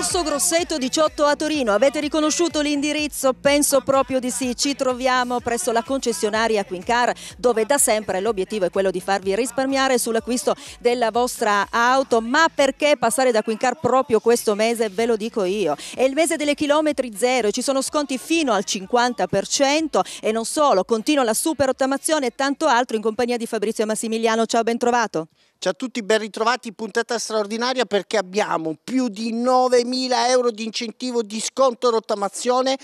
Corso Grosseto 18 a Torino. Avete riconosciuto l'indirizzo? Penso proprio di sì. Ci troviamo presso la concessionaria Quincar, dove da sempre l'obiettivo è quello di farvi risparmiare sull'acquisto della vostra auto. Ma perché passare da Quincar proprio questo mese? Ve lo dico io. È il mese delle chilometri zero. Ci sono sconti fino al 50% e non solo. Continua la super ottamazione e tanto altro in compagnia di Fabrizio Massimiliano. Ciao, ben trovato. Ciao a tutti, ben ritrovati, puntata straordinaria perché abbiamo più di 9.000 euro di incentivo di sconto rottamazione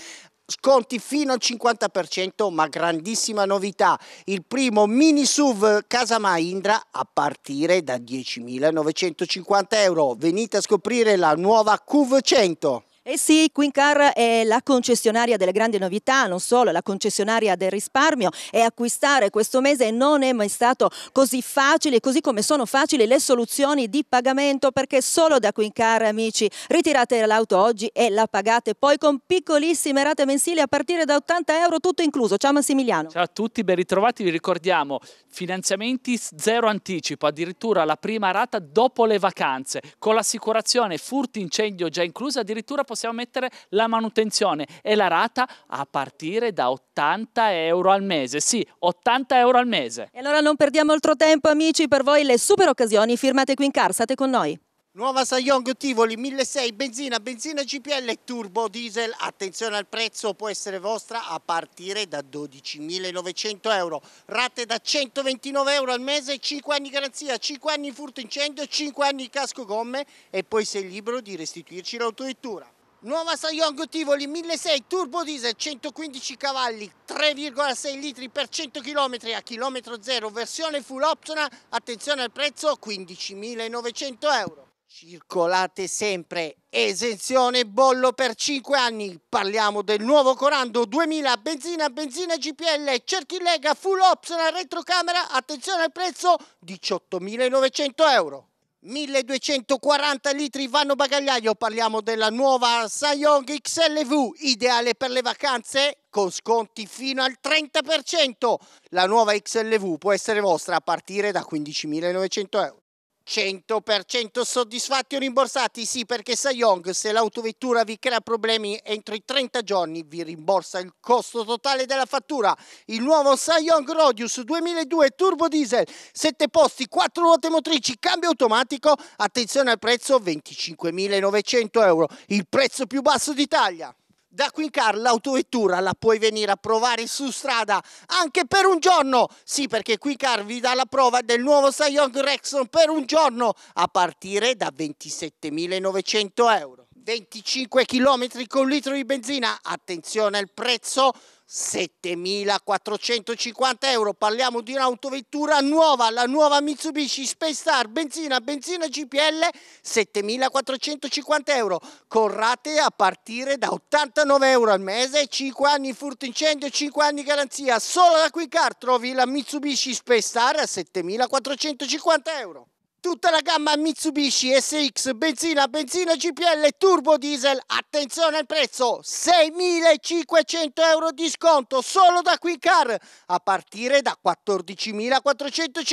sconti fino al 50% ma grandissima novità il primo mini SUV Casa Mahindra a partire da 10.950 euro venite a scoprire la nuova QV100 eh sì, Quincar è la concessionaria delle grandi novità, non solo, la concessionaria del risparmio e acquistare questo mese non è mai stato così facile, così come sono facili le soluzioni di pagamento perché solo da Quincar, amici, ritirate l'auto oggi e la pagate poi con piccolissime rate mensili a partire da 80 euro, tutto incluso. Ciao Massimiliano. Ciao a tutti, ben ritrovati, vi ricordiamo finanziamenti zero anticipo, addirittura la prima rata dopo le vacanze, con l'assicurazione furti incendio già inclusa, addirittura possiamo possiamo mettere la manutenzione e la rata a partire da 80 euro al mese. Sì, 80 euro al mese. E allora non perdiamo altro tempo amici, per voi le super occasioni firmate qui in Car, state con noi. Nuova Sayong Tivoli 1.600 benzina, benzina GPL turbo diesel, attenzione al prezzo può essere vostra a partire da 12.900 euro, rate da 129 euro al mese, 5 anni garanzia, 5 anni furto incendio, 5 anni casco gomme e poi sei libero di restituirci l'autovettura. Nuova Sayong Tivoli 1.6 turbo diesel 115 cavalli 3,6 litri per 100 km a chilometro zero versione full optional attenzione al prezzo 15.900 euro circolate sempre esenzione bollo per 5 anni parliamo del nuovo Corando 2000 benzina benzina GPL cerchi lega full optional retrocamera attenzione al prezzo 18.900 euro 1240 litri vanno bagagliaio, parliamo della nuova Sanyong XLV, ideale per le vacanze con sconti fino al 30%. La nuova XLV può essere vostra a partire da 15.900 euro. 100% soddisfatti o rimborsati? Sì, perché Sayong, se l'autovettura vi crea problemi entro i 30 giorni, vi rimborsa il costo totale della fattura. Il nuovo Sayong Rodius 2002 turbo diesel, 7 posti, 4 ruote motrici, cambio automatico, attenzione al prezzo 25.900 euro, il prezzo più basso d'Italia. Da Quincar l'autovettura la puoi venire a provare su strada anche per un giorno. Sì, perché Quincar vi dà la prova del nuovo Sayong Rexon per un giorno a partire da 27.900 euro. 25 km con litro di benzina, attenzione al prezzo, 7.450 euro, parliamo di un'autovettura nuova, la nuova Mitsubishi Space Star, benzina, benzina GPL, 7.450 euro, con rate a partire da 89 euro al mese, 5 anni furto incendio, 5 anni garanzia, solo da qui car trovi la Mitsubishi Space Star a 7.450 euro tutta la gamma Mitsubishi SX, benzina, benzina GPL, turbo diesel, attenzione al prezzo, 6.500 euro di sconto solo da Quincar, a partire da 14.450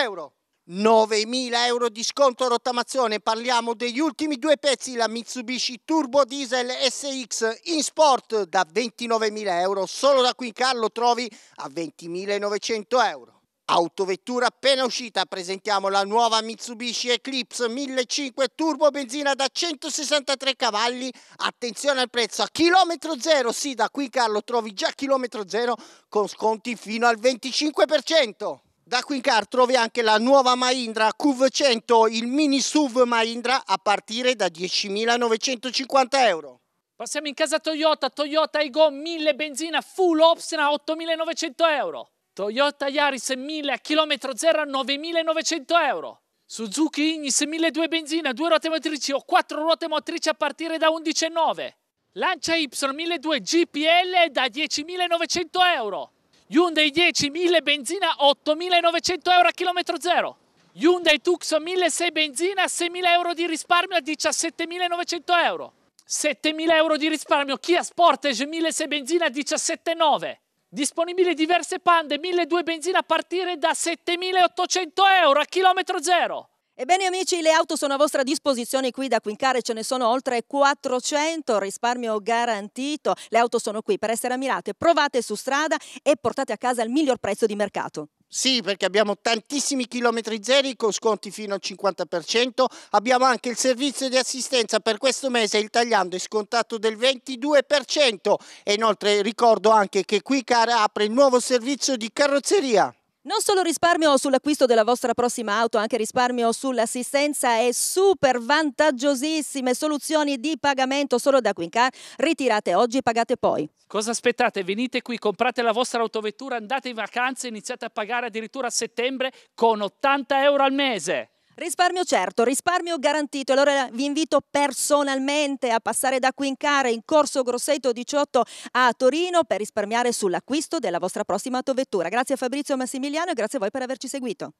euro. 9.000 euro di sconto rottamazione, parliamo degli ultimi due pezzi, la Mitsubishi Turbo Diesel SX in sport da 29.000 euro, solo da Quincar lo trovi a 20.900 euro. Autovettura appena uscita, presentiamo la nuova Mitsubishi Eclipse 1500 turbo benzina da 163 cavalli. Attenzione al prezzo a chilometro zero, sì da qui Carlo trovi già chilometro zero con sconti fino al 25%. Da Quincar trovi anche la nuova Mahindra QV100, il mini SUV Mahindra a partire da 10.950 euro. Passiamo in casa Toyota, Toyota Ego 1000 benzina full option a 8.900 euro. Toyota Yaris 1000 a chilometro zero a 9.900 euro. Suzuki Ignis 1.2 benzina, 2 ruote motrici o 4 ruote motrici a partire da 11.9. Lancia Y 1.2 GPL da 10.900 euro. Hyundai 10.000 benzina, 8.900 euro a chilometro zero. Hyundai Tucson 1.600 benzina, 6.000 euro di risparmio a 17.900 euro. 7.000 euro di risparmio Kia Sportage 1.600 benzina, 17.900. Disponibili diverse pande, 1.200 benzina a partire da 7.800 euro a chilometro zero. Ebbene amici, le auto sono a vostra disposizione qui da Quincare, ce ne sono oltre 400, risparmio garantito. Le auto sono qui per essere ammirate, provate su strada e portate a casa il miglior prezzo di mercato. Sì, perché abbiamo tantissimi chilometri zeri con sconti fino al 50%. Abbiamo anche il servizio di assistenza per questo mese, il tagliando è scontato del 22%. E inoltre ricordo anche che Quicar apre il nuovo servizio di carrozzeria. Non solo risparmio sull'acquisto della vostra prossima auto, anche risparmio sull'assistenza e super vantaggiosissime soluzioni di pagamento solo da Quincar. Ritirate oggi e pagate poi. Cosa aspettate? Venite qui, comprate la vostra autovettura, andate in vacanza, e iniziate a pagare addirittura a settembre con 80 euro al mese. Risparmio certo, risparmio garantito. Allora vi invito personalmente a passare da Quincar in corso Grosseto 18 a Torino per risparmiare sull'acquisto della vostra prossima autovettura. Grazie a Fabrizio Massimiliano e grazie a voi per averci seguito.